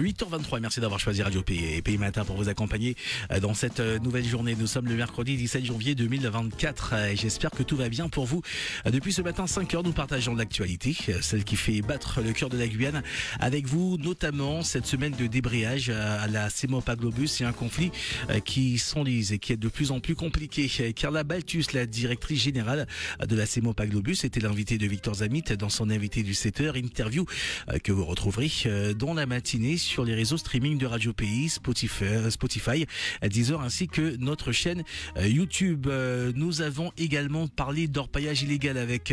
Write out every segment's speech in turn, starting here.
8h23, merci d'avoir choisi Radio Pays et Pays Matin pour vous accompagner euh, dans cette euh, nouvelle journée. Nous sommes le mercredi 17 janvier 2024 euh, j'espère que tout va bien pour vous. Depuis ce matin 5h, nous partageons l'actualité, celle qui fait battre le cœur de la Guyane avec vous, notamment cette semaine de débrayage à la Semopa Globus et un conflit qui s'enlise et qui est de plus en plus compliqué. Carla Baltus, la directrice générale de la Semopa Globus, était l'invitée de Victor Zamit dans son invité du 7h, interview que vous retrouverez dans la matinée sur les réseaux streaming de Radio Pays, Spotify, euh, euh, Deezer ainsi que notre chaîne euh, YouTube. Nous avons également parlé d'orpaillage illégal avec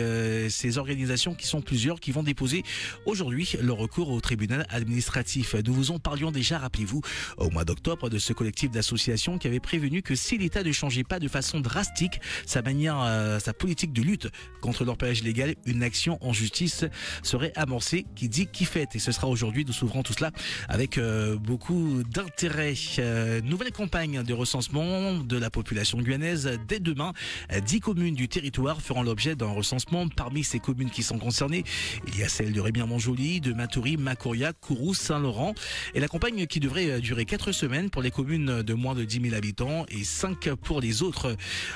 ces organisations qui sont plusieurs qui vont déposer aujourd'hui leur recours au tribunal administratif. Nous vous en parlions déjà, rappelez-vous, au mois d'octobre de ce collectif d'associations qui avait prévenu que si l'État ne changeait pas de façon drastique sa manière, sa politique de lutte contre l'orpaillage illégal, une action en justice serait amorcée qui dit qui fait. Et ce sera aujourd'hui, nous ouvrons tout cela avec euh, beaucoup d'intérêt. Euh, nouvelle campagne de recensement de la population guyanaise dès demain. 10 communes du territoire feront l'objet d'un recensement. Parmi ces communes qui sont concernées, il y a celle de Rémière-Montjoly, de Matoury, Macouria, Kourou, Saint-Laurent. Et la campagne qui devrait euh, durer 4 semaines pour les communes de moins de 10 000 habitants et 5 pour les autres.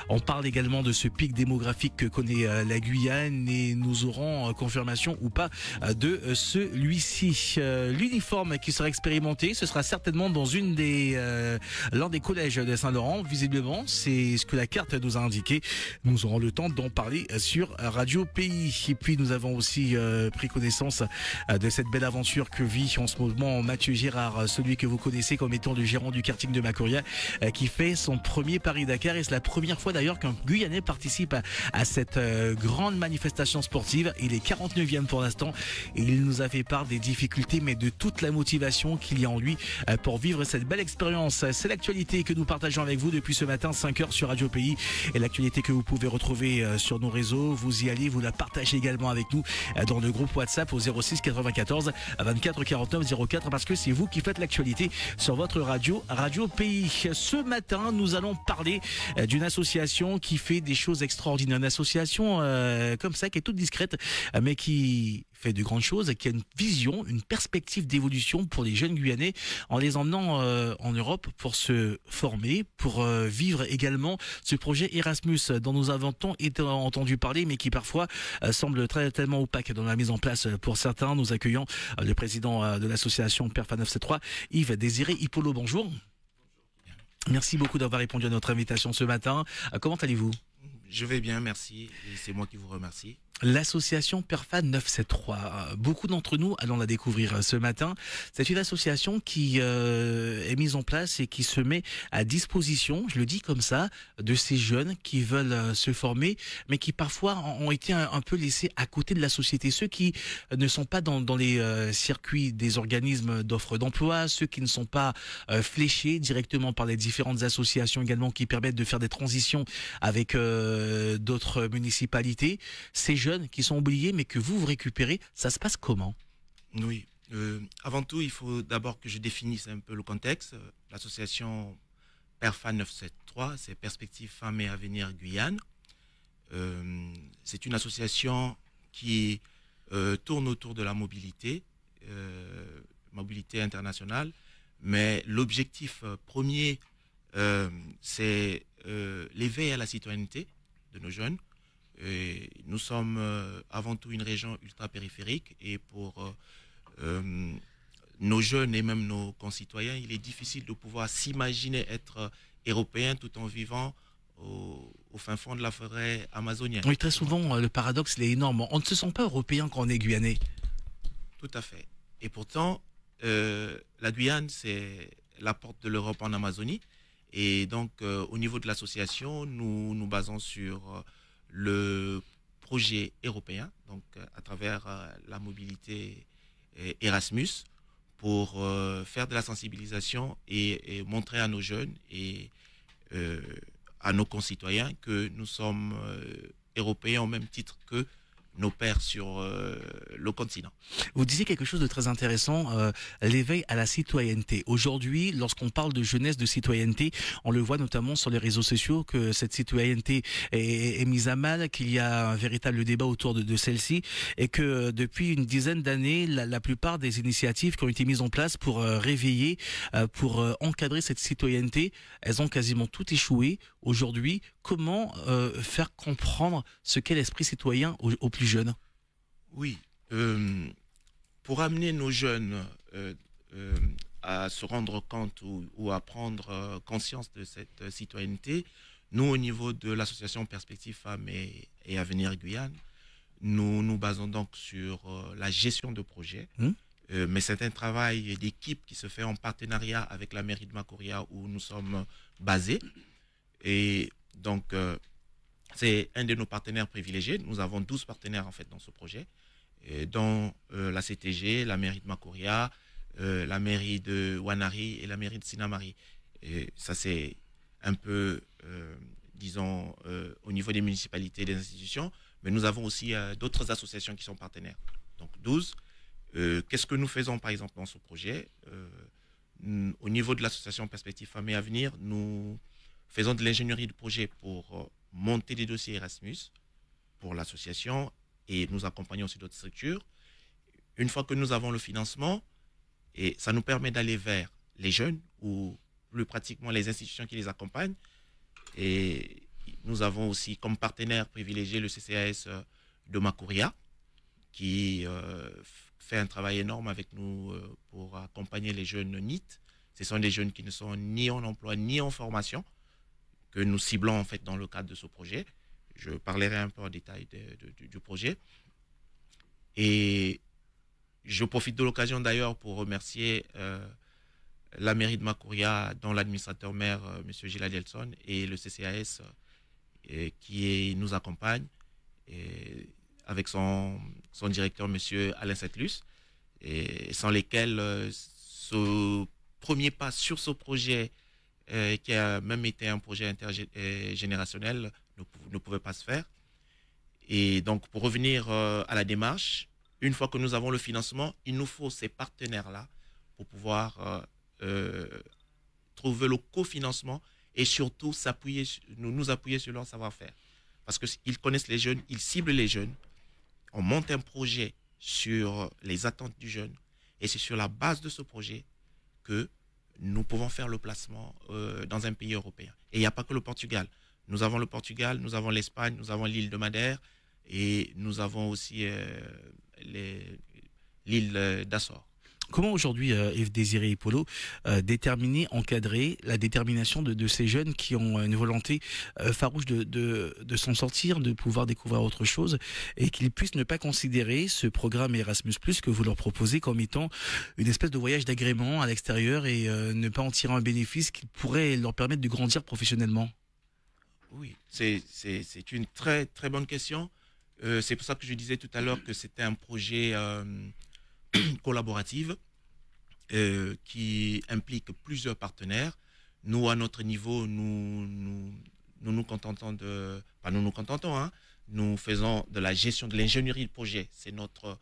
On parle également de ce pic démographique que connaît la Guyane et nous aurons confirmation ou pas de celui-ci. L'uniforme qui sera expérimenté. Ce sera certainement dans une des euh, l'un des collèges de Saint-Laurent. Visiblement, c'est ce que la carte nous a indiqué. Nous aurons le temps d'en parler sur Radio Pays. Et puis nous avons aussi euh, pris connaissance euh, de cette belle aventure que vit en ce moment Mathieu Girard, celui que vous connaissez comme étant le gérant du karting de Macoria, qui fait son premier Paris-Dakar. Et c'est la première fois d'ailleurs qu'un Guyanais participe à, cette grande manifestation sportive. Il est 49e pour l'instant. Et il nous a fait part des difficultés, mais de toute la motivation qu'il y a en lui euh, pour vivre cette belle expérience. C'est l'actualité que nous partageons avec vous depuis ce matin, 5h sur Radio Pays. Et l'actualité que vous pouvez retrouver euh, sur nos réseaux, vous y allez, vous la partagez également avec nous euh, dans le groupe WhatsApp au 06 94 24 49 04 parce que c'est vous qui faites l'actualité sur votre radio, Radio Pays. Ce matin, nous allons parler d'une association qui fait des choses extraordinaires. Une association comme ça qui est toute discrète mais qui fait de grandes choses et qui a une vision, une perspective d'évolution pour les jeunes Guyanais en les emmenant euh, en Europe pour se former, pour euh, vivre également ce projet Erasmus dont nous avons tant entendu parler mais qui parfois euh, semble très tellement opaque dans la mise en place pour certains. Nous accueillons le président de l'association Perfa 973, Yves Désiré Hippolo. Bonjour. Merci beaucoup d'avoir répondu à notre invitation ce matin. Comment allez-vous je vais bien, merci. c'est moi qui vous remercie. L'association Perfa 973. Beaucoup d'entre nous allons la découvrir euh, ce matin. C'est une association qui euh, est mise en place et qui se met à disposition, je le dis comme ça, de ces jeunes qui veulent euh, se former, mais qui parfois ont été un, peu laissés à côté de la société. Ceux qui ne sont pas dans, les circuits des organismes d'offres d'emploi, ceux qui ne sont pas fléchés directement par les différentes associations également qui permettent de faire des transitions avec euh, d'autres municipalités, ces jeunes qui sont oubliés mais que vous, récupérez, ça se passe comment Oui, euh, avant tout, il faut d'abord que je définisse un peu le contexte. L'association PERFA 973, c'est Perspectives Femmes et Avenir Guyane. Euh, c'est une association qui tourne autour de la mobilité, mobilité internationale, mais l'objectif premier, c'est l'éveil à la citoyenneté, de nos jeunes. nous sommes euh, avant tout une région ultra-périphérique et pour euh, euh, nos jeunes et même nos concitoyens, il est difficile de pouvoir s'imaginer être européen tout en vivant au, fin fond de la forêt amazonienne. Oui, très souvent, le paradoxe, est énorme. On ne se sent pas européen quand on est guyanais. Tout à fait. Et pourtant, la Guyane, c'est la porte de l'Europe en Amazonie. Et donc, euh, au niveau de l'association, nous nous basons sur euh, le projet européen, donc euh, à travers la mobilité Erasmus, pour faire de la sensibilisation et, et, montrer à nos jeunes et à nos concitoyens que nous sommes européens au même titre que nos pères sur euh, le continent. Vous disiez quelque chose de très intéressant, euh, l'éveil à la citoyenneté. Aujourd'hui, lorsqu'on parle de jeunesse, de citoyenneté, on le voit notamment sur les réseaux sociaux que cette citoyenneté est, mise à mal, qu'il y a un véritable débat autour de, celle-ci et que euh, depuis une dizaine d'années, la, plupart des initiatives qui ont été mises en place pour réveiller, pour encadrer cette citoyenneté, elles ont quasiment toutes échoué. Aujourd'hui, comment faire comprendre ce qu'est l'esprit citoyen au, au plus jeunes Oui. Euh, pour amener nos jeunes euh, euh, à se rendre compte ou, à prendre conscience de cette citoyenneté, nous, au niveau de l'association Perspective Femmes et, Avenir Guyane, nous nous basons donc sur la gestion de projets. Hum. mais c'est un travail d'équipe qui se fait en partenariat avec la mairie de Macoria où nous sommes basés. Et donc, c'est un de nos partenaires privilégiés. Nous avons 12 partenaires en fait dans ce projet, dont euh, la CTG, la mairie de Makoria, euh, la mairie de Wanari et la mairie de Sinamari. ça, c'est un peu, euh, disons, au niveau des municipalités et des institutions, mais nous avons aussi d'autres associations qui sont partenaires. Donc 12. Qu'est-ce que nous faisons par exemple dans ce projet Au niveau de l'association Perspective Femmes à venir, nous faisons de l'ingénierie de projet pour monter des dossiers Erasmus pour l'association et nous accompagner aussi d'autres structures. Une fois que nous avons le financement, et ça nous permet d'aller vers les jeunes ou plus pratiquement les institutions qui les accompagnent. Et nous avons aussi comme partenaire privilégié le CCAS euh, de Makuria qui euh, fait un travail énorme avec nous euh, pour accompagner les jeunes NIT. Ce sont des jeunes qui ne sont ni en emploi ni en formation, que nous ciblons en fait dans le cadre de ce projet. Je parlerai un peu en détail du projet. Et je profite de l'occasion d'ailleurs pour remercier euh, la mairie de Macouria dont l'administrateur maire, euh, Monsieur M. Gilles Adelson, et le CCAS euh, qui nous accompagne, avec son, directeur, M. Alain Setlus, et sans lesquels ce premier pas sur ce projet euh, qui a même été un projet intergénérationnel, euh, ne, pouvait pas se faire. Et donc, pour revenir euh, à la démarche, une fois que nous avons le financement, il nous faut ces partenaires-là pour pouvoir trouver le cofinancement et surtout s'appuyer, nous, nous appuyer sur leur savoir-faire. Parce qu'ils connaissent les jeunes, ils ciblent les jeunes. On monte un projet sur les attentes du jeune. Et c'est sur la base de ce projet que nous pouvons faire le placement euh, dans un pays européen. Et il n'y a pas que le Portugal. Nous avons le Portugal, nous avons l'Espagne, nous avons l'île de Madère et nous avons aussi euh, l'île d'Assor. Comment aujourd'hui, euh, Yves Désiré et Polo, euh, déterminer, encadrer la détermination de, ces jeunes qui ont une volonté euh, farouche de, s'en sortir, de pouvoir découvrir autre chose, et qu'ils puissent ne pas considérer ce programme Erasmus, que vous leur proposez comme étant une espèce de voyage d'agrément à l'extérieur et ne pas en tirer un bénéfice qui pourrait leur permettre de grandir professionnellement Oui, c'est une très, très bonne question. c'est pour ça que je disais tout à l'heure que c'était un projet collaborative euh, qui implique plusieurs partenaires. Nous, à notre niveau, nous nous, nous, nous contentons de... Pas nous nous contentons, hein, nous faisons de la gestion de l'ingénierie de projet. C'est notre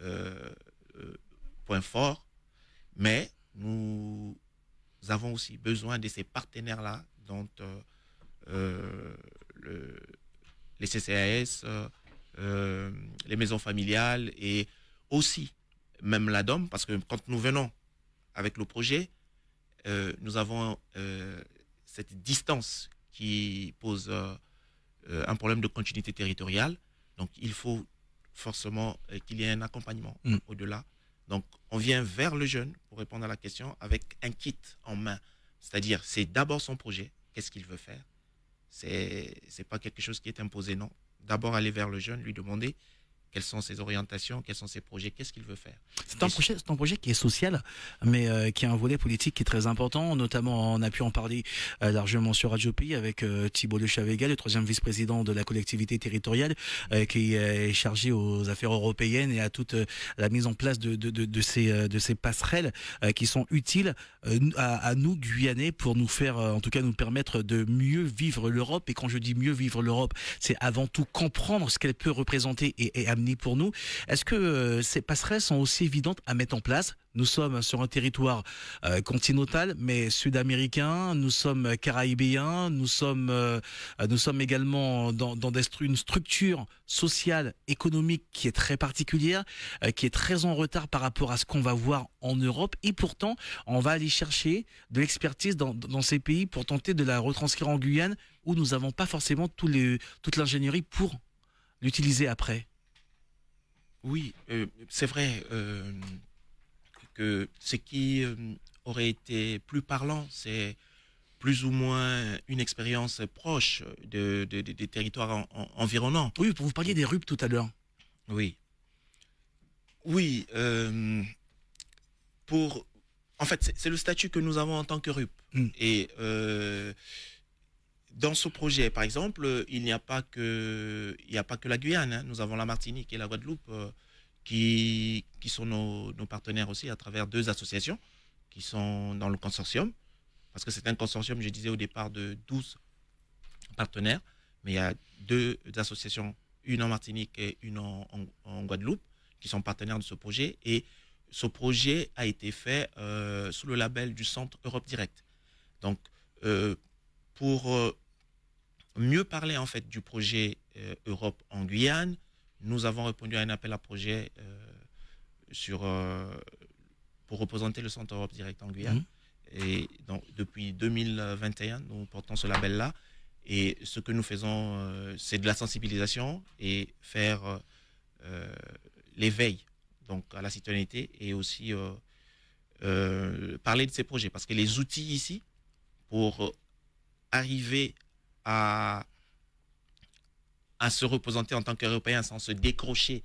euh, euh, point fort. Mais nous avons aussi besoin de ces partenaires-là dont le, les CCAS, les maisons familiales et aussi même la DOM, parce que quand nous venons avec le projet, euh, nous avons euh, cette distance qui pose euh, un problème de continuité territoriale. Donc, il faut forcément qu'il y ait un accompagnement mm. au-delà. Donc, on vient vers le jeune pour répondre à la question avec un kit en main. C'est-à-dire, c'est d'abord son projet, qu'est-ce qu'il veut faire. Ce c'est pas quelque chose qui est imposé, non. D'abord aller vers le jeune, lui demander quelles sont ses orientations, quels sont ses projets, qu'est-ce qu'il veut faire. C'est un, projet, un projet qui est social, mais euh, qui a un volet politique qui est très important, notamment on a pu en parler euh, largement sur Radio Pays avec euh, Thibault de Chavega, le troisième vice-président de la collectivité territoriale, qui est chargé aux affaires européennes et à toute la mise en place de, de, ces, de ces passerelles qui sont utiles à, nous, Guyanais, pour nous faire, en tout cas nous permettre de mieux vivre l'Europe. Et quand je dis mieux vivre l'Europe, c'est avant tout comprendre ce qu'elle peut représenter et, et ni pour nous. Est-ce que euh, ces passerelles sont aussi évidentes à mettre en place Nous sommes sur un territoire euh, continental, mais sud-américain, nous sommes caraïbéens, nous sommes, euh, nous sommes également dans, dans une structure sociale, économique qui est très particulière, qui est très en retard par rapport à ce qu'on va voir en Europe. Et pourtant, on va aller chercher de l'expertise dans, dans ces pays pour tenter de la retranscrire en Guyane, où nous n'avons pas forcément tous les, toute l'ingénierie pour l'utiliser après oui, euh, c'est vrai euh, que ce qui euh, aurait été plus parlant, c'est plus ou moins une expérience proche des territoires environnants. Oui, vous parliez des RUP tout à l'heure. Oui. Oui, pour... En fait, c'est le statut que nous avons en tant que RUP. Hmm. Et dans ce projet, par exemple, euh, il n'y a pas que il n'y a pas que la Guyane. Hein. Nous avons la Martinique et la Guadeloupe euh, qui qui sont nos, nos, partenaires aussi à travers deux associations qui sont dans le consortium. Parce que c'est un consortium, je disais au départ, de 12 partenaires, mais il y a deux associations, une en Martinique et une en, Guadeloupe, qui sont partenaires de ce projet. Et ce projet a été fait euh, sous le label du Centre Europe Direct. Donc, pour mieux parler en fait du projet euh, Europe en Guyane. Nous avons répondu à un appel à projet euh, sur, euh, pour représenter le Centre Europe Direct en Guyane. Mmh. Et donc, depuis 2021, nous portons ce label-là. Et ce que nous faisons, c'est de la sensibilisation et faire l'éveil donc à la citoyenneté et aussi parler de ces projets. Parce que les outils ici, pour arriver à, à se représenter en tant qu'Européens sans se décrocher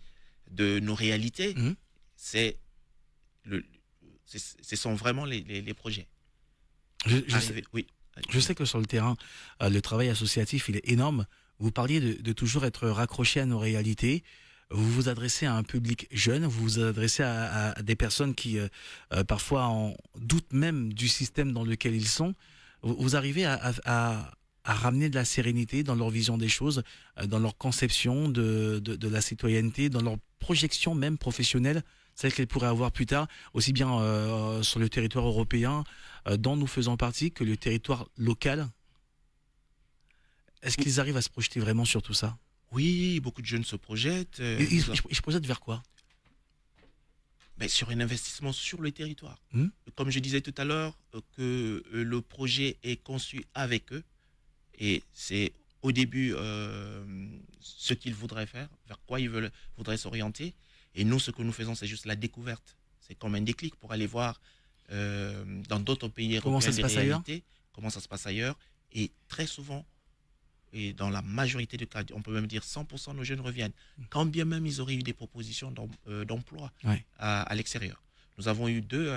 de nos réalités, mmh. c'est le, ce sont vraiment les, les, projets. Je, sais, oui. je sais que sur le terrain, euh, le travail associatif, il est énorme. Vous parliez de, toujours être raccroché à nos réalités vous vous adressez à un public jeune, vous vous adressez à, des personnes qui euh, euh, parfois en doutent même du système dans lequel ils sont. Vous, arrivez à, à ramener de la sérénité dans leur vision des choses, euh, dans leur conception de, de, la citoyenneté, dans leur projection même professionnelle, celle qu'elles pourraient avoir plus tard, aussi bien euh, euh, sur le territoire européen, dont nous faisons partie, que le territoire local. Est-ce qu'ils arrivent à se projeter vraiment sur tout ça Oui, beaucoup de jeunes se projettent. ils, se projettent vers quoi ben, Sur un investissement sur le territoire. Hmm Comme je disais tout à l'heure, que le projet est conçu avec eux et c'est au début euh, ce qu'ils voudraient faire, vers quoi ils voudraient s'orienter. Et nous, ce que nous faisons, c'est juste la découverte. C'est comme un déclic pour aller voir euh, dans d'autres pays comment européens ça se passe comment ça se passe ailleurs. Et très souvent, et dans la majorité des cas, on peut même dire 100% de nos jeunes reviennent, mm. quand bien même ils auraient eu des propositions euh, d'emploi à, l'extérieur. Nous avons eu deux,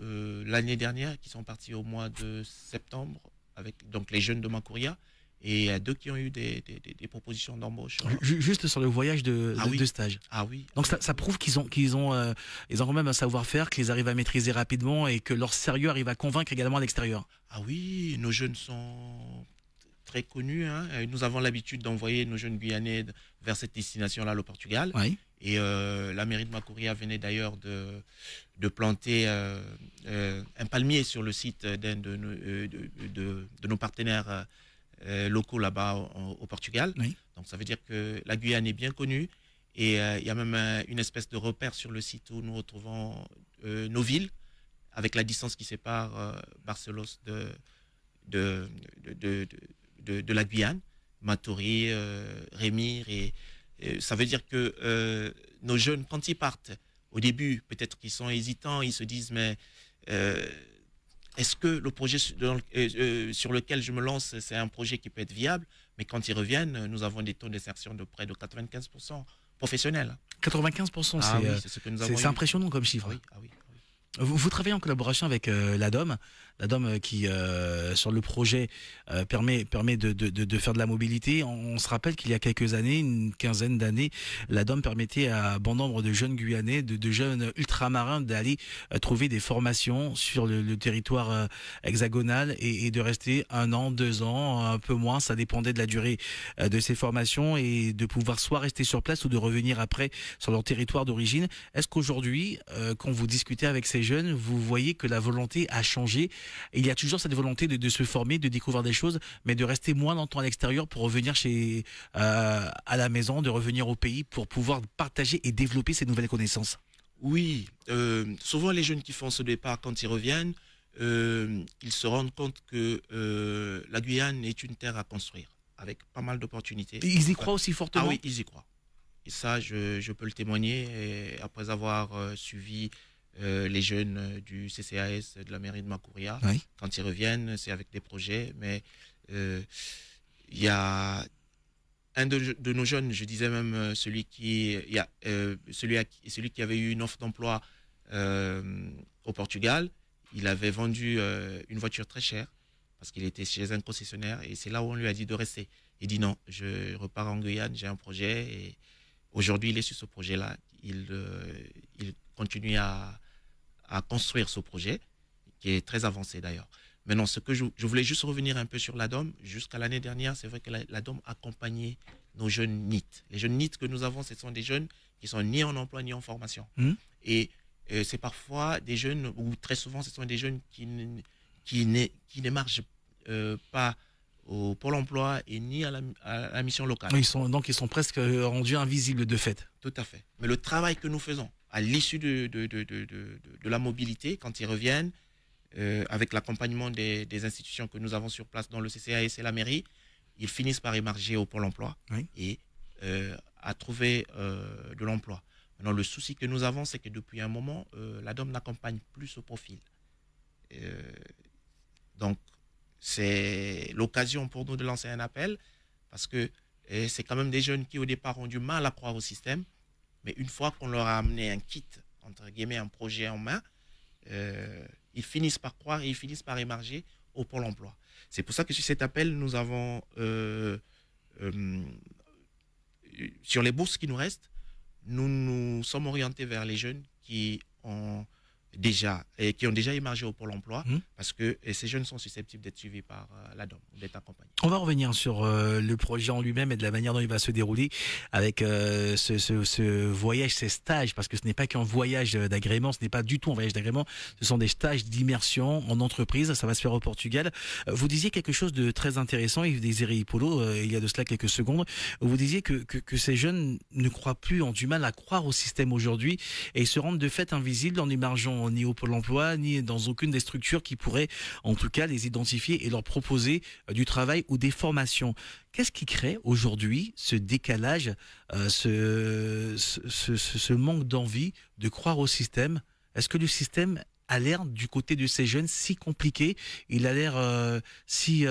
euh, l'année dernière qui sont partis au mois de septembre avec donc les jeunes de Makuria. Et deux qui ont eu des, propositions d'embauche. Juste sur le voyage ah de, stage. Ah oui. Donc ça, prouve qu'ils ont, qu'ils ont, euh, ils ont quand même un savoir-faire, qu'ils arrivent à maîtriser rapidement et que leur sérieux arrive à convaincre également à l'extérieur. Ah oui, nos jeunes sont très connus. Hein. Nous avons l'habitude d'envoyer nos jeunes Guyanais vers cette destination-là, le Portugal. Oui. Et euh, la mairie de Macouria venait d'ailleurs de, planter euh, euh, un palmier sur le site d'un de, de, nos partenaires locaux là-bas au, Portugal. Donc ça veut dire que la Guyane est bien connue. Et il y a même une espèce de repère sur le site où nous retrouvons nos villes, avec la distance qui sépare Barcelos de, de, la Guyane, Maturi, Rémy, et ça veut dire que euh, nos jeunes, quand ils partent, au début, peut-être qu'ils sont hésitants, ils se disent, mais euh, est-ce que le projet euh, sur lequel je me lance, c'est un projet qui peut être viable Mais quand ils reviennent, nous avons des taux d'insertion de près de 95% professionnels. 95%, c'est impressionnant comme chiffre. Hein. Ah, ah oui, vous, vous, travaillez en collaboration avec l'ADOM, la DOM euh, qui, euh, sur le projet, euh, permet, permet de, de, de, faire de la mobilité. On, se rappelle qu'il y a quelques années, une quinzaine d'années, la DOM permettait à bon nombre de jeunes Guyanais, de, de jeunes ultramarins d'aller trouver des formations sur le, territoire hexagonal et, et, de rester un an, deux ans, un peu moins, ça dépendait de la durée de ces formations et de pouvoir soit rester sur place ou de revenir après sur leur territoire d'origine. Est-ce qu'aujourd'hui, quand vous discutez avec ces jeunes, vous voyez que la volonté a changé il y a toujours cette volonté de, se former, de découvrir des choses, mais de rester moins longtemps à l'extérieur pour revenir chez, euh, à la maison, de revenir au pays pour pouvoir partager et développer ces nouvelles connaissances. Oui, euh, souvent les jeunes qui font ce départ, quand ils reviennent, euh, ils se rendent compte que la Guyane est une terre à construire, avec pas mal d'opportunités. Ils y croient aussi fortement Ah oui, ils y croient. Et ça, je, peux le témoigner, après avoir suivi euh, les jeunes euh, du CCAS de la mairie de Macouria Quand ils reviennent, c'est avec des projets, mais euh, il y a un de, nos jeunes, je disais même celui qui, y a, celui, celui qui avait eu une offre d'emploi au Portugal, il avait vendu une voiture très chère parce qu'il était chez un concessionnaire et c'est là où on lui a dit de rester. Il dit non, je repars en Guyane, j'ai un projet et aujourd'hui il est sur ce projet-là. Il, il continue à, à construire ce projet, qui est très avancé d'ailleurs. Maintenant, ce que je, voulais juste revenir un peu sur l'ADOM. Jusqu'à l'année dernière, c'est vrai que l'ADOM accompagnait nos jeunes NIT. Les jeunes NIT que nous avons, ce sont des jeunes qui sont ni en emploi ni en formation. Mmh. Et euh, c'est parfois des jeunes, ou très souvent, ce sont des jeunes qui, qui, ne, marchent euh, pas au Pôle emploi et ni à la, mission locale. Ils sont, donc ils sont presque euh, rendus invisibles de fait. Tout à fait. Mais le travail que nous faisons, à l'issue de, de, la mobilité, quand ils reviennent, euh, avec l'accompagnement des, institutions que nous avons sur place, dont le CCAS et la mairie, ils finissent par émerger au Pôle emploi et euh, à trouver euh, de l'emploi. Maintenant, le souci que nous avons, c'est que depuis un moment, la DOM n'accompagne plus ce profil. donc, c'est l'occasion pour nous de lancer un appel parce que c'est quand même des jeunes qui, au départ, ont du mal à croire au système mais une fois qu'on leur a amené un kit, entre guillemets, un projet en main, euh, ils finissent par croire et ils finissent par émerger au Pôle emploi. C'est pour ça que sur cet appel, nous avons, euh, euh, sur les bourses qui nous restent, nous nous sommes orientés vers les jeunes qui ont déjà et qui ont déjà émergé au Pôle emploi hmm. parce que ces jeunes sont susceptibles d'être suivis par l'ADOM, euh, la d'être accompagnés. On va revenir sur euh, le projet en lui-même et de la manière dont il va se dérouler avec euh, ce, voyage, ces stages, parce que ce n'est pas qu'un voyage d'agrément, ce n'est pas du tout un voyage d'agrément, ce sont des stages d'immersion en entreprise, ça va se faire au Portugal. Vous disiez quelque chose de très intéressant, Yves Désiré Hippolo, il y a de cela quelques secondes, vous disiez que, que, ces jeunes ne croient plus, ont du mal à croire au système aujourd'hui et se rendent de fait invisibles en émergeant ni au Pôle emploi, ni dans aucune des structures qui pourraient en tout cas les identifier et leur proposer euh, du travail ou des formations. Qu'est-ce qui crée aujourd'hui ce décalage, euh, ce, manque d'envie de croire au système Est-ce que le système a l'air du côté de ces jeunes si compliqué, il a l'air euh, si,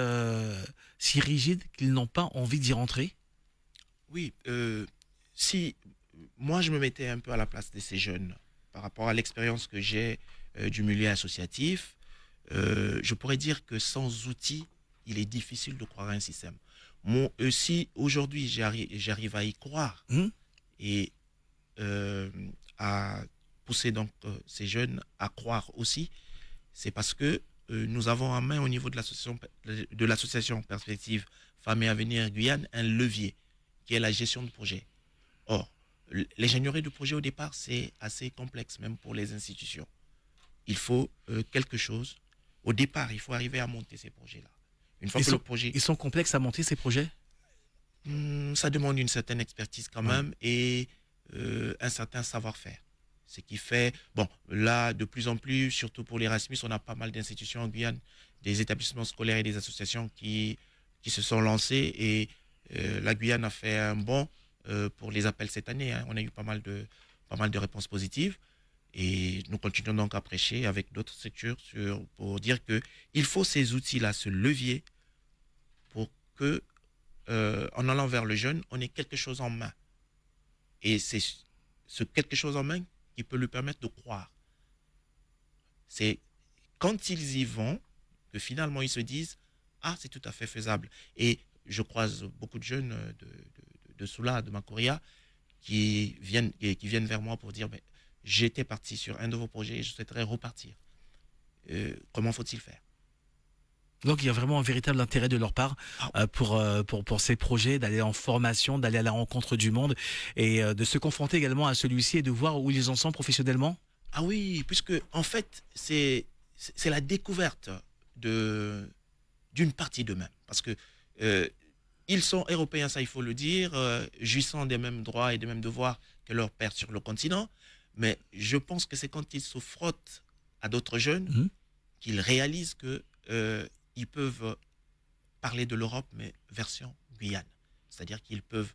si rigide qu'ils n'ont pas envie d'y rentrer Oui, si moi je me mettais un peu à la place de ces jeunes, par rapport à l'expérience que j'ai euh, du milieu associatif, euh, je pourrais dire que sans outils, il est difficile de croire un système. moi aussi euh, aujourd'hui j'arrive à y croire hmm? et à pousser donc ces jeunes à croire aussi, c'est parce que nous avons en main au niveau de l'association Perspective Femmes et Avenir Guyane un levier qui est la gestion de projet. Or, l'ingénierie du projet au départ, c'est assez complexe même pour les institutions. Il faut euh, quelque chose. Au départ, il faut arriver à monter ces projets-là. Une fois ils que sont, le projet... Ils sont complexes à monter ces projets hmm, Ça demande une certaine expertise quand même et euh, un certain savoir-faire. Ce qui fait, bon, là, de plus en plus, surtout pour l'Erasmus, on a pas mal d'institutions en Guyane, des établissements scolaires et des associations qui, qui se sont lancés et euh, la Guyane a fait un bon... Euh, pour les appels cette année. Hein. On a eu pas mal, de, pas mal de réponses positives. Et nous continuons donc à prêcher avec d'autres structures pour dire qu'il faut ces outils-là, ce levier, pour que, euh, en allant vers le jeune, on ait quelque chose en main. Et c'est ce quelque chose en main qui peut lui permettre de croire. C'est quand ils y vont que finalement ils se disent ah c'est tout à fait faisable. Et je croise beaucoup de jeunes euh, de, de Soula, de Makuria, qui viennent, qui viennent vers moi pour dire ben, j'étais parti sur un de vos projets et je souhaiterais repartir. Euh, comment faut-il faire donc il y a vraiment un véritable intérêt de leur part ah euh, euh, pour, pour, ces projets d'aller en formation, d'aller à la rencontre du monde et de se confronter également à celui-ci et de voir où ils en sont professionnellement. Ah oui, puisque en fait c'est c'est la découverte de d'une partie d'eux-mêmes parce que ils sont européens, ça il faut le dire, euh, jouissant des mêmes droits et des mêmes devoirs que leurs pères sur le continent. Mais je pense que c'est quand ils se frottent à d'autres jeunes mhm. qu'ils réalisent qu'ils euh, peuvent parler de l'Europe, mais version Guyane. C'est-à-dire qu'ils peuvent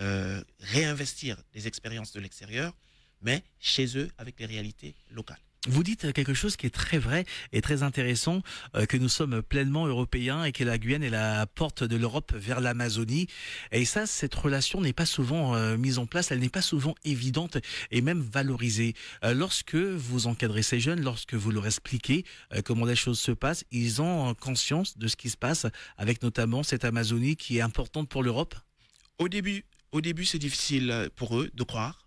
euh, réinvestir des expériences de l'extérieur, mais chez eux avec les réalités locales. Vous dites quelque chose qui est très vrai et très intéressant, euh, que nous sommes pleinement européens et que la Guyane est la porte de l'Europe vers l'Amazonie. Et ça, cette relation n'est pas souvent euh, mise en place, elle n'est pas souvent évidente et même valorisée. Euh, lorsque vous encadrez ces jeunes, lorsque vous leur expliquez comment les choses se passent, ils ont conscience de ce qui se passe avec notamment cette Amazonie qui est importante pour l'Europe Au début, au début c'est difficile pour eux de croire.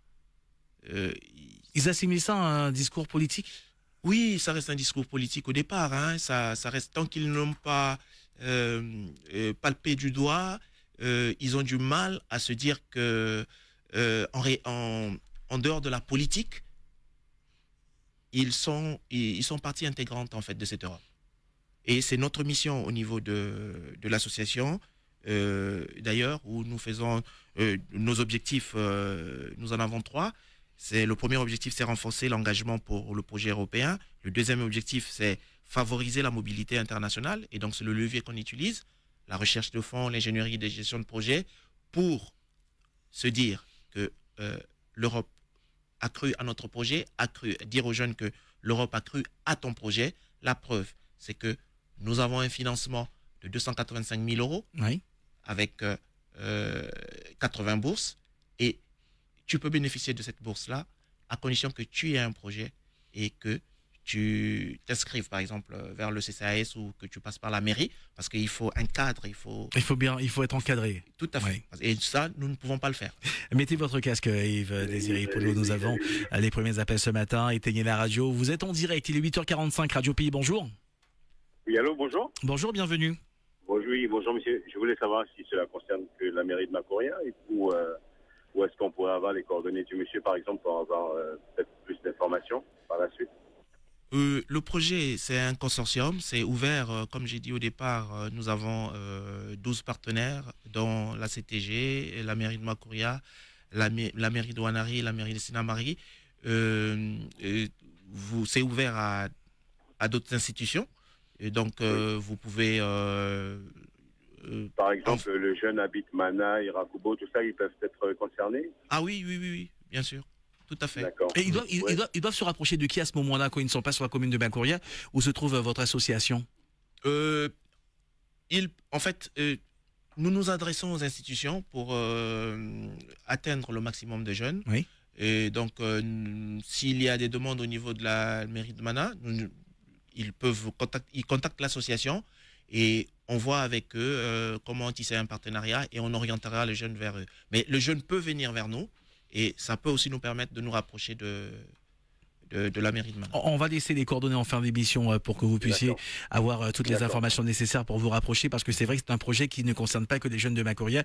Ils assimilent ça à un discours politique Oui, ça reste un discours politique au départ. Hein. Ça, reste tant qu'ils n'ont pas euh, euh, palpé du doigt, euh, ils ont du mal à se dire que en, en, dehors de la politique, ils sont, ils, sont partie intégrante en fait de cette Europe. Et c'est notre mission au niveau de, de l'association, d'ailleurs, où nous faisons nos objectifs, nous en avons trois, c'est le premier objectif, c'est renforcer l'engagement pour le projet européen. Le deuxième objectif, c'est favoriser la mobilité internationale. Et donc, c'est le levier qu'on utilise, la recherche de fonds, l'ingénierie des gestion de projet, pour se dire que euh, l'Europe a cru à notre projet, a cru, dire aux jeunes que l'Europe a cru à ton projet. La preuve, c'est que nous avons un financement de 285 000 euros avec 80 euh, euh, bourses tu peux bénéficier de cette bourse-là à condition que tu aies un projet et que tu t'inscrives par exemple euh, vers le CCAS ou que tu passes par la mairie parce qu'il faut un cadre, il faut il faut bien il faut être encadré. Tout à fait. Et ça nous ne pouvons pas le faire. Mettez votre casque Yves Désiré Polo, nous avons euh, les premiers appels ce matin, éteignez la radio. Vous êtes en direct, il est 8h45 Radio Pays. Bonjour. Oui, allô, bonjour. Bonjour, bienvenue. Bonjour, bonjour monsieur. Je voulais savoir si cela concerne que la mairie de Macoria ou euh, où est-ce qu'on pourrait avoir les coordonnées du monsieur, par exemple, pour avoir euh, peut-être plus d'informations par la suite euh, le projet, c'est un consortium, c'est ouvert, euh, comme j'ai dit au départ, nous avons 12 partenaires, dont la CTG, la mairie de Makuria, la, mairie de Wanari, la mairie de Sinamari. c'est ouvert à, d'autres institutions. Et donc, vous pouvez euh, Par exemple, le jeune habite Mana, Irakoubo, tout ça, ils peuvent être euh, concernés Ah oui, oui, oui, bien sûr. Tout à fait. Et ils doivent, se rapprocher de qui à ce moment-là quand ils ne sont pas sur la commune de Bancouria, Où se trouve euh, votre association En fait, nous nous adressons aux institutions pour atteindre le maximum de jeunes. Oui. Et donc, s'il y a des demandes au niveau de la mairie de Mana, ils peuvent ils contactent l'association et on voit avec eux euh, comment tisser un partenariat et on orientera les jeunes vers eux. Mais le jeune peut venir vers nous et ça peut aussi nous permettre de nous rapprocher de, de, la mairie de Manon. On va laisser des coordonnées en fin d'émission euh, pour que vous puissiez avoir euh, toutes les informations nécessaires pour vous rapprocher, parce que c'est vrai que c'est un projet qui ne concerne pas que les jeunes de Macouria,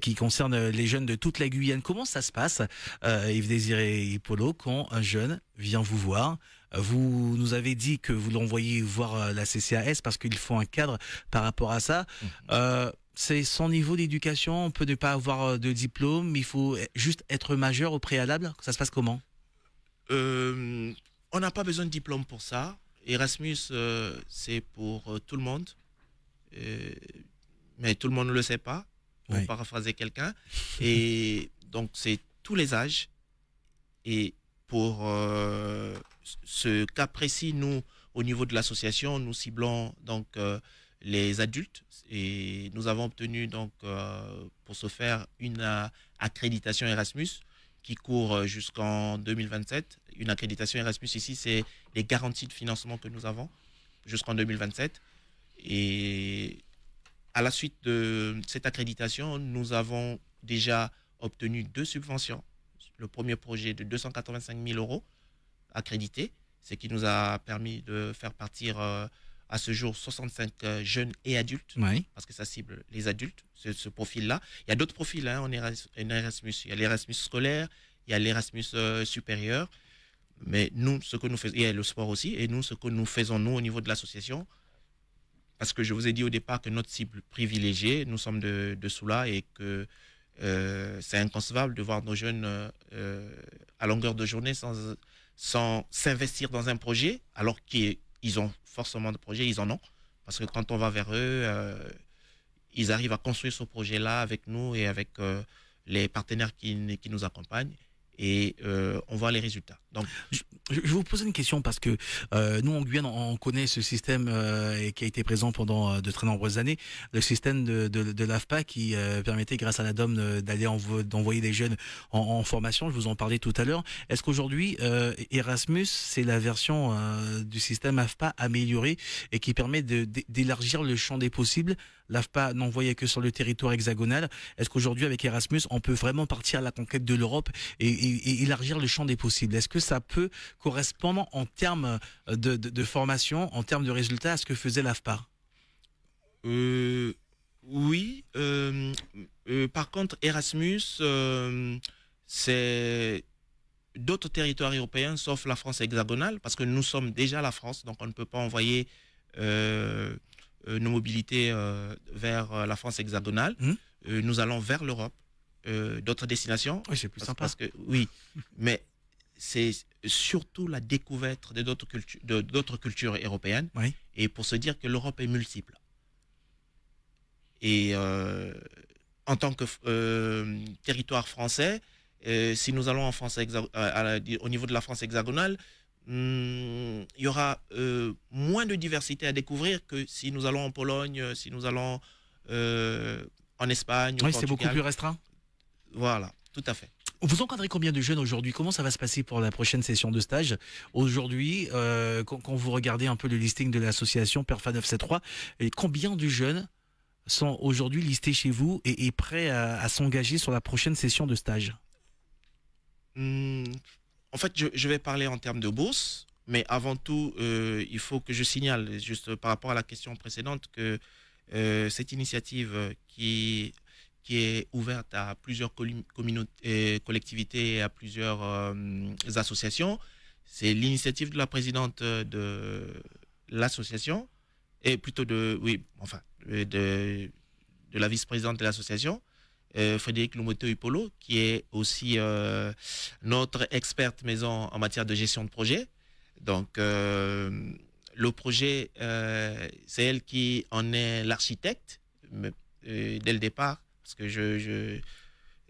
qui concerne les jeunes de toute la Guyane. Comment ça se passe, Yves Désiré et Polo, quand un jeune vient vous voir vous nous avez dit que vous l'envoyez voir euh, la CCAS parce qu'il faut un cadre par rapport à ça. Mhm. Euh, c'est son niveau d'éducation. On peut ne pas avoir euh, de diplôme, il faut juste être majeur au préalable. Ça se passe comment On n'a pas besoin de diplôme pour ça. Erasmus, c'est pour tout le monde, mais tout le monde ne le sait pas, pour paraphraser quelqu'un. Et donc, c'est tous les âges. Et pour euh, ce cas précis, nous, au niveau de l'association, nous ciblons donc euh, les adultes et nous avons obtenu donc euh, pour ce faire une accréditation Erasmus qui court jusqu'en 2027. Une accréditation Erasmus ici, c'est les garanties de financement que nous avons jusqu'en 2027. Et à la suite de cette accréditation, nous avons déjà obtenu deux subventions le premier projet de 285 000 euros accrédité, ce qui nous a permis de faire partir euh, à ce jour 65 euh, jeunes et adultes, parce que ça cible les adultes, ce, profil-là. Il y a d'autres profils hein, en Erasmus. Il y a l'Erasmus scolaire, il y a l'Erasmus euh, supérieur. Mais nous, ce que nous faisons, il y a le sport aussi, et nous, ce que nous faisons, nous, au niveau de l'association, parce que je vous ai dit au départ que notre cible privilégiée, nous sommes de, de et que euh, c'est inconcevable de voir nos jeunes euh, à longueur de journée sans s'investir dans un projet, alors qu'ils ont forcément de projets, ils en ont. Parce que quand on va vers eux, euh, ils arrivent à construire ce projet-là avec nous et avec les partenaires qui nous accompagnent et euh, on voit les résultats. Donc, je, vous pose une question parce que euh, nous en Guyane, on, connaît ce système euh, qui a été présent pendant de très nombreuses années, le système de, de, l'AFPA qui permettait, grâce à la DOM, d'aller d'envoyer des jeunes en, en, formation. Je vous en parlais tout à l'heure. Est-ce qu'aujourd'hui Erasmus, c'est la version du système AFPA améliorée et qui permet d'élargir le champ des possibles l'AFPA n'envoyait que sur le territoire hexagonal. Est-ce qu'aujourd'hui, avec Erasmus, on peut vraiment partir à la conquête de l'Europe et, élargir le champ des possibles Est-ce que ça peut correspondre en termes euh, de, formation, en termes de résultats, à ce que faisait l'AFPA euh, Oui. Euh, par contre, Erasmus, c'est d'autres territoires européens, sauf la France hexagonale, parce que nous sommes déjà la France, donc on ne peut pas envoyer euh, nos mobilités euh, vers euh, la France hexagonale. Hum. nous allons vers l'Europe, d'autres destinations. Oui, c'est plus sympa. que, oui, mais c'est surtout la découverte d'autres cultures européennes. Et pour se dire que l'Europe est multiple. Et en tant que territoire français, si nous allons en France au niveau de la France hexagonale, Hmm, il y aura euh, moins de diversité à découvrir que si nous allons en Pologne, euh, si nous allons euh, en Espagne. Oui, c'est beaucoup plus restreint. Voilà, tout à fait. Vous encadrez combien de jeunes aujourd'hui Comment ça va se passer pour la prochaine session de stage Aujourd'hui, quand, vous regardez un peu le listing de l'association Perfa 973, combien de jeunes sont aujourd'hui listés chez vous et, prêts à, s'engager sur la prochaine session de stage hmm, en fait, je, vais parler en termes de bourse, mais avant tout, euh, il faut que je signale, juste par rapport à la question précédente, que euh, cette initiative qui, est ouverte à plusieurs euh, collectivités et à plusieurs associations, c'est l'initiative de la présidente de l'association, et plutôt de, oui, enfin, de la vice-présidente de l'association, euh, Frédéric Lumoto hippolo qui est aussi euh, notre experte maison en matière de gestion de projet. Donc, euh, le projet, c'est elle qui en est l'architecte dès le départ, parce que je,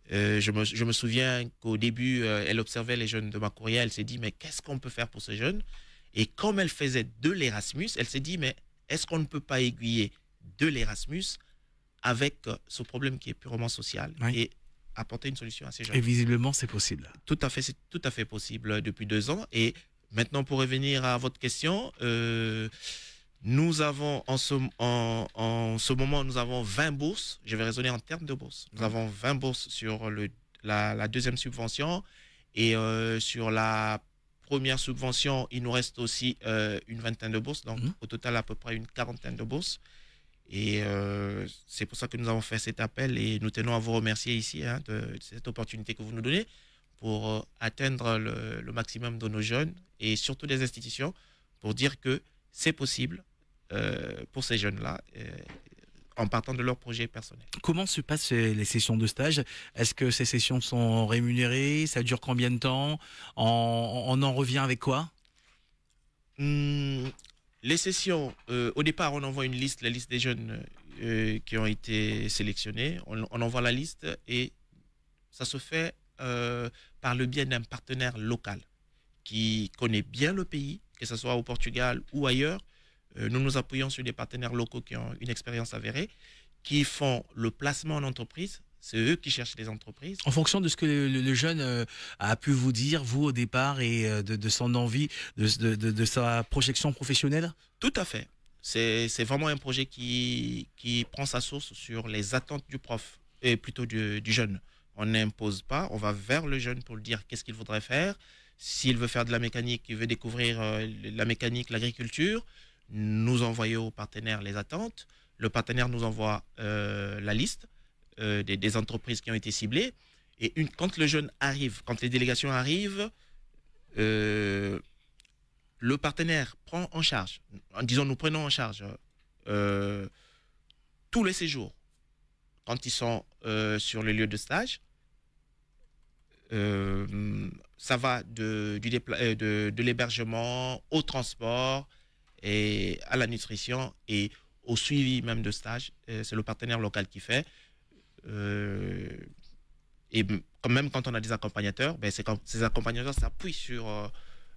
je, me, souviens qu'au début, elle observait les jeunes de ma courrière. elle s'est dit, mais qu'est-ce qu'on peut faire pour ces jeunes Et comme elle faisait de l'Erasmus, elle s'est dit, mais est-ce qu'on ne peut pas aiguiller de l'Erasmus avec euh, ce problème qui est purement social et apporter une solution à ces gens. Et visiblement, c'est possible. Tout à fait, c'est tout à fait possible euh, depuis deux ans. Et maintenant, pour revenir à votre question, euh, nous avons en ce, en, ce moment, nous avons 20 bourses. Je vais raisonner en termes de bourses. Nous avons 20 bourses sur la, deuxième subvention et sur la première subvention, il nous reste aussi une vingtaine de bourses. Donc, mhm. au total, à peu près une quarantaine de bourses. Et euh, c'est pour ça que nous avons fait cet appel et nous tenons à vous remercier ici hein, de, cette opportunité que vous nous donnez pour euh, atteindre le, maximum de nos jeunes et surtout des institutions pour dire que c'est possible euh, pour ces jeunes-là en partant de leur projet personnel. Comment se passent les sessions de stage Est-ce que ces sessions sont rémunérées Ça dure combien de temps on, en revient avec quoi hum, les sessions, euh, au départ, on envoie une liste, la liste des jeunes euh, euh, qui ont été sélectionnés. On, envoie la liste et ça se fait par le biais d'un partenaire local qui connaît bien le pays, que ce soit au Portugal ou ailleurs. nous nous appuyons sur des partenaires locaux qui ont une expérience avérée, qui font le placement en entreprise c'est eux qui cherchent les entreprises. En fonction de ce que le, jeune euh, a pu vous dire, vous, au départ, et euh, de, son envie, de, sa projection professionnelle Tout à fait. C'est vraiment un projet qui, prend sa source sur les attentes du prof, et plutôt du, jeune. On n'impose pas, on va vers le jeune pour lui dire qu'est-ce qu'il voudrait faire. S'il veut faire de la mécanique, il veut découvrir euh, la mécanique, l'agriculture, nous envoyons au partenaire les attentes. Le partenaire nous envoie la liste euh, des, entreprises qui ont été ciblées. Et une, quand le jeune arrive, quand les délégations arrivent, euh, le partenaire prend en charge, en disant nous prenons en charge hein, euh, tous les séjours quand ils sont sur le lieu de stage. ça va de, du de, l'hébergement au transport et à la nutrition et au suivi même de stage. C'est le partenaire local qui fait. Euh, et quand même quand on a des accompagnateurs, ben quand ces accompagnateurs s'appuient sur euh,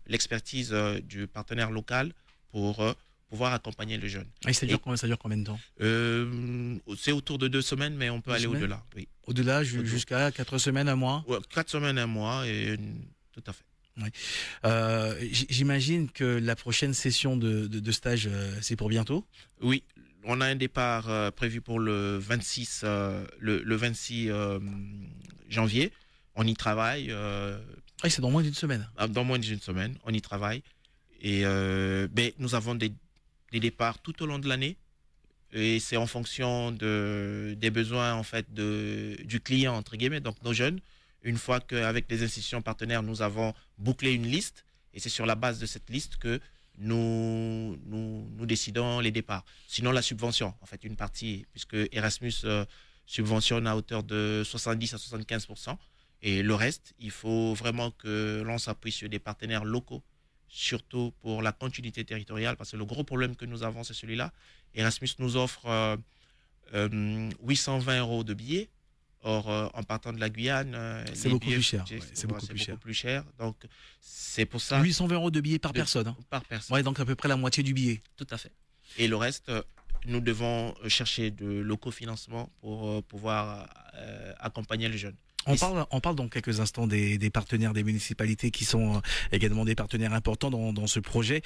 l'expertise euh, du partenaire local pour pouvoir accompagner le jeune. Et ça dure, ça dure combien de temps C'est autour de deux semaines, mais on peut aller au-delà. Oui. Au-delà jusqu'à quatre semaines, un mois Quatre semaines, un mois, et, tout à fait. J'imagine que la prochaine session de, stage, c'est pour bientôt Oui, on a un départ euh, prévu pour le 26, euh, le, 26 euh, janvier. On y travaille. Oui, ah, c'est dans moins d'une semaine. Ah, dans moins d'une semaine, on y travaille. Et ben, nous avons des, départs tout au long de l'année. Et c'est en fonction de, des besoins en fait de, du client, entre guillemets, donc nos jeunes. Une fois qu'avec les institutions partenaires, nous avons bouclé une liste, et c'est sur la base de cette liste que nous, nous, décidons les départs. Sinon, la subvention, en fait, une partie, puisque Erasmus euh, subventionne à hauteur de 70 à 75 Et le reste, il faut vraiment que l'on s'appuie sur des partenaires locaux, surtout pour la continuité territoriale, parce que le gros problème que nous avons, c'est celui-là. Erasmus nous offre 820 euh, euh, euros de billets Or, euh, en partant de la Guyane, euh, c'est beaucoup, plus, cher, c'est beaucoup, plus, cher. Donc, c'est pour ça. 820 euros de billets par personne. Hein. Par personne. Ouais, donc à peu près la moitié du billet. Tout à fait. Et le reste, euh, nous devons chercher de locaux financements pour pouvoir accompagner les jeunes. On parle, on dans quelques instants des, partenaires des municipalités qui sont euh, également des partenaires importants dans, ce projet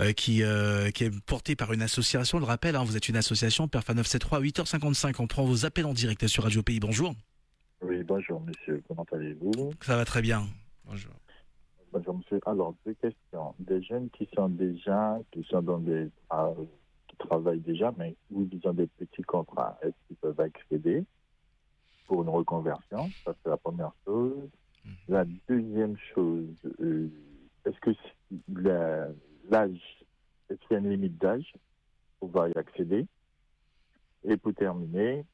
euh, qui, euh, qui est porté par une association. le rappel, hein, vous êtes une association, Perfa 973, 8h55. On prend vos appels en direct sur Radio Pays. Bonjour. Oui, bonjour monsieur. Comment allez-vous Ça va très bien. Bonjour. Bonjour monsieur. Alors, deux questions. Des jeunes qui sont déjà, qui sont dans des, travaillent déjà, mais où ils ont des petits contrats, est-ce qu'ils peuvent accéder pour une reconversion. Ça, c'est la première chose. Mhm. La deuxième chose, euh, est-ce que l'âge, est-ce qu'il y a une limite d'âge pour y accéder Et pour terminer,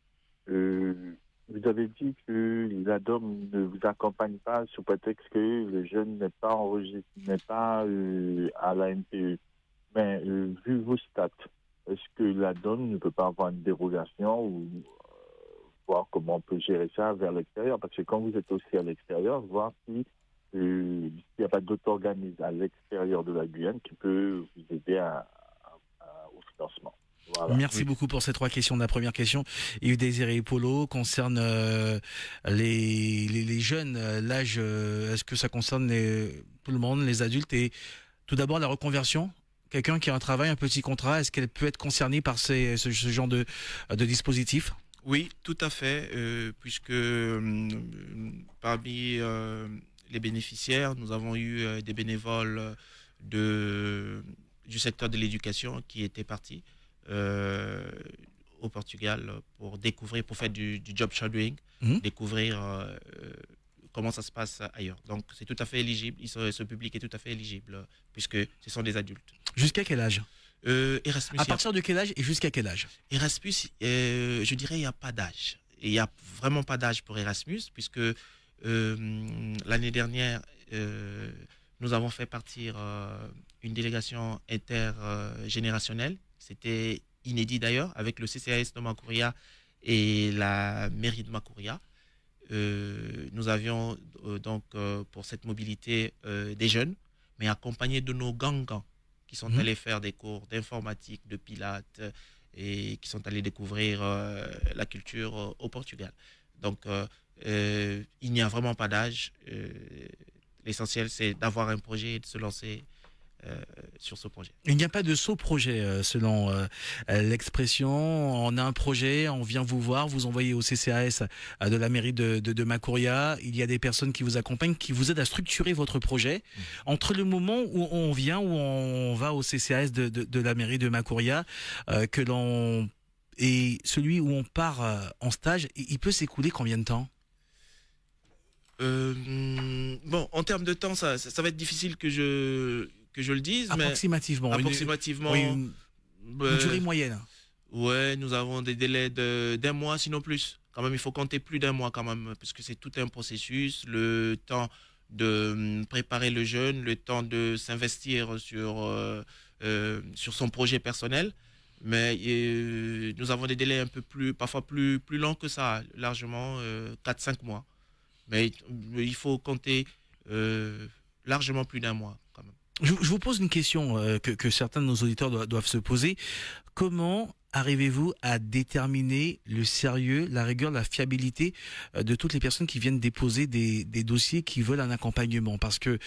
euh, vous avez dit que la DOM ne vous accompagne pas sous prétexte que le jeune n'est pas enregistré, n'est pas euh, à la MPE. Mais vu vos stats, est-ce que la DOM ne peut pas avoir une dérogation ou voir comment on peut gérer ça vers l'extérieur. Parce que quand vous êtes aussi à l'extérieur, voir si euh, s'il n'y a pas d'autres organismes à l'extérieur de la Guyane qui peut vous aider au financement. Merci beaucoup pour ces trois questions. La première question, Yves Désiré Polo, concerne euh, les, jeunes, euh, l'âge, est-ce que ça concerne tout le monde, les adultes Et tout d'abord, la reconversion Quelqu'un qui a un travail, un petit contrat, est-ce qu'elle peut être concernée par ces, ce, genre de, de dispositif oui, tout à fait, euh, puisque euh, parmi euh, les bénéficiaires, nous avons eu des bénévoles du secteur de l'éducation qui étaient partis au Portugal pour découvrir, pour faire du, job shadowing, mhm. découvrir comment ça se passe ailleurs. Donc c'est tout à fait éligible, ce public est tout à fait éligible, puisque ce sont des adultes. Jusqu'à quel âge euh, Erasmus. À partir de quel âge et jusqu'à quel âge Erasmus, euh, je dirais, il n'y a pas d'âge. Il n'y a vraiment pas d'âge pour Erasmus, puisque euh, l'année dernière, nous avons fait partir une délégation intergénérationnelle. C'était inédit d'ailleurs, avec le CCAS de Makuria et la mairie de Makuria. nous avions donc pour cette mobilité des jeunes, mais accompagnés de nos gangans qui sont mhm. allés faire des cours d'informatique, de pilates et qui sont allés découvrir euh, la culture euh, au Portugal. Donc, euh, il n'y a vraiment pas d'âge. L'essentiel, c'est d'avoir un projet et de se lancer euh, sur ce projet. Il n'y a pas de saut projet euh, selon euh, l'expression. On a un projet, on vient vous voir, vous envoyez au CCAS de la mairie de, de, Il y a des personnes qui vous accompagnent, qui vous aident à structurer votre projet. Mmh. Entre le moment où on vient, où on va au CCAS de, la mairie de Macouria, que l'on et celui où on part en stage, il peut s'écouler combien de temps Bon, en termes de temps, ça va être difficile que je que je le dise. Approximativement. Mais approximativement. Une, ben, durée moyenne. Ouais, nous avons des délais d'un mois, sinon plus. Quand même, il faut compter plus d'un mois quand même, parce que c'est tout un processus. Le temps de hum, préparer le jeune, le temps de s'investir sur, euh, euh, sur son projet personnel. Mais euh, nous avons des délais un peu plus, parfois plus, plus longs que ça, largement 4-5 mois. Mais il faut compter largement plus d'un mois. Je, vous pose une question euh, que, certains de nos auditeurs doivent se poser. Comment arrivez-vous à déterminer le sérieux, la rigueur, la fiabilité euh, de toutes les personnes qui viennent déposer des, dossiers qui veulent un accompagnement Parce que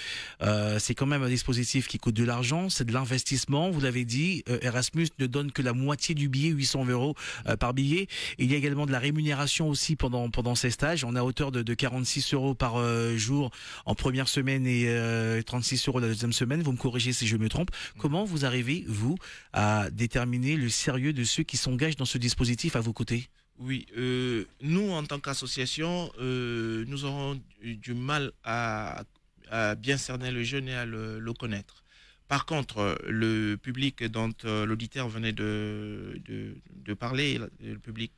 euh, c'est quand même un dispositif qui coûte de l'argent, c'est de l'investissement, vous l'avez dit, euh, Erasmus ne donne que la moitié du billet, 800 euros par billet. Il y a également de la rémunération aussi pendant, pendant ces stages. On a hauteur de, de 46 euros par jour en première semaine et 36 euros la deuxième semaine. Vous me corrigez si je me trompe. Mmh. Comment vous arrivez, vous, à déterminer le sérieux de ce qui s'engagent dans ce dispositif à vos côtés oui, euh, nous en tant qu'association, euh, nous aurons du, mal à, bien cerner le jeune et à le, connaître. Par contre, le public dont euh, l'auditeur venait de, parler, le public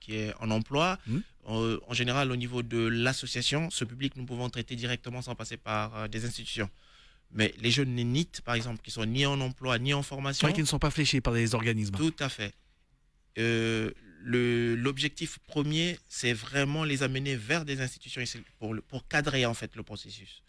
qui est en emploi, mmh. en général au niveau de l'association, ce public nous pouvons traiter directement sans passer par des institutions. Mais les jeunes nénites, par exemple, qui sont ni en emploi ni en formation. qui ne sont pas fléchés par les organismes. Tout à fait. Euh, l'objectif premier, c'est vraiment les amener vers des institutions pour, pour cadrer en fait le processus.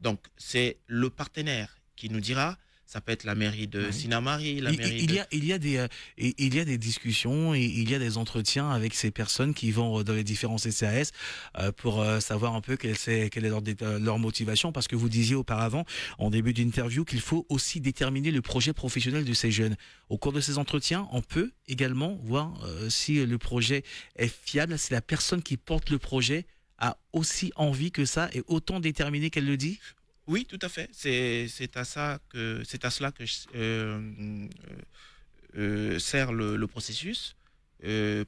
Donc, c'est le partenaire qui nous dira ça peut être la mairie de Sinamari, la il, mairie il, y a, il, y a des, euh, il y a des discussions, et il y a des entretiens avec ces personnes qui vont euh, dans les différents CCAS euh, pour savoir un peu quelle, est, leur, motivation, parce que vous disiez auparavant, en début d'interview, qu'il faut aussi déterminer le projet professionnel de ces jeunes. Au cours de ces entretiens, on peut également voir si le projet est fiable, si la personne qui porte le projet a aussi envie que ça et autant déterminée qu'elle le dit oui, tout à fait. C'est à ça que c'est à cela que euh, euh, euh, sert le, processus,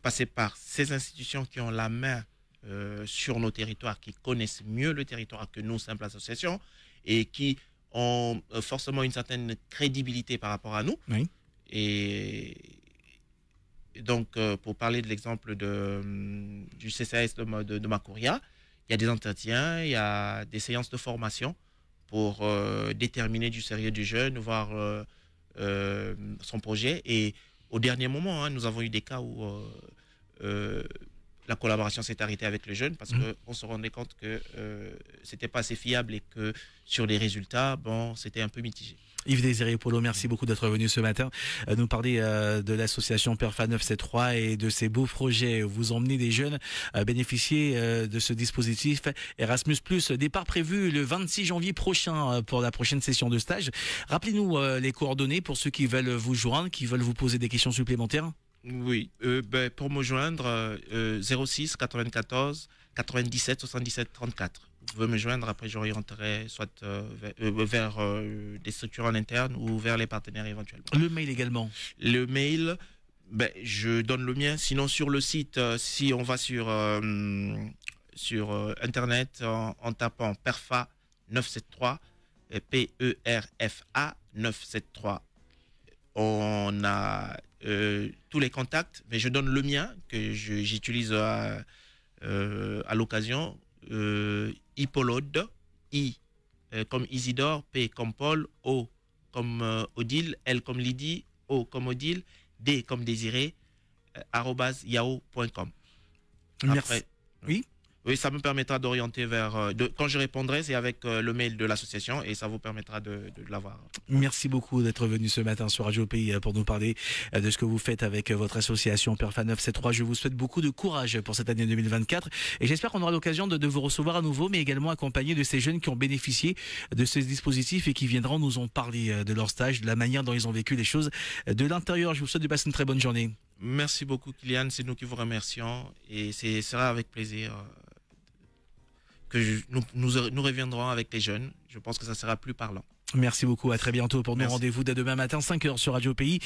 passer par ces institutions qui ont la main sur nos territoires, qui connaissent mieux le territoire que nous, simples associations, et qui ont forcément une certaine crédibilité par rapport à nous. Et donc, pour parler de l'exemple du CCAS de, de, de Macouria, il y a des entretiens, il y a des séances de formation pour euh, déterminer du sérieux du jeune, voir euh, euh, son projet. Et au dernier moment, hein, nous avons eu des cas où la collaboration s'est arrêtée avec le jeune parce mhm. qu'on se rendait compte que ce n'était pas assez fiable et que sur les résultats, bon, c'était un peu mitigé. Yves Désiré Polo, merci beaucoup d'être venu ce matin euh, nous parler euh, de l'association Perfa 973 et de ses beaux projets. Vous emmenez des jeunes à euh, bénéficier de ce dispositif Erasmus+. Départ prévu le 26 janvier prochain pour la prochaine session de stage. Rappelez-nous les coordonnées pour ceux qui veulent vous joindre, qui veulent vous poser des questions supplémentaires. Oui, ben, pour me joindre, 06 94 97 77 34 veut me joindre, après j'orienterai soit euh, vers, euh, euh, des structures en interne ou vers les partenaires éventuellement. Le mail également. Le mail, ben, je donne le mien. Sinon, sur le site, si on va sur, sur Internet en, tapant perfa 973, P-E-R-F-A 973. On a tous les contacts, mais je donne le mien que j'utilise à, l'occasion. Ipolode, I euh, comme Isidore, P comme Paul, O comme euh, Odile, L comme Lydie, O comme Odile, D comme Désiré, euh, yahoo.com. Merci. oui. Oui, ça me permettra d'orienter vers. Euh, quand je répondrai, c'est avec euh, le mail de l'association et ça vous permettra de, l'avoir. Merci beaucoup d'être venu ce matin sur Radio Pays euh, pour nous parler de ce que vous faites avec votre association Perfa 3 Je vous souhaite beaucoup de courage pour cette année 2024 et j'espère qu'on aura l'occasion de, de, vous recevoir à nouveau, mais également accompagné de ces jeunes qui ont bénéficié de ce dispositif et qui viendront nous en parler de leur stage, de la manière dont ils ont vécu les choses de l'intérieur. Je vous souhaite de passer une très bonne journée. Merci beaucoup, Kylian. C'est nous qui vous remercions et ce sera avec plaisir que nous, nous, reviendrons avec les jeunes. Je pense que ça sera plus parlant. Merci beaucoup. À très bientôt pour nos rendez-vous dès demain matin, 5h sur Radio Pays.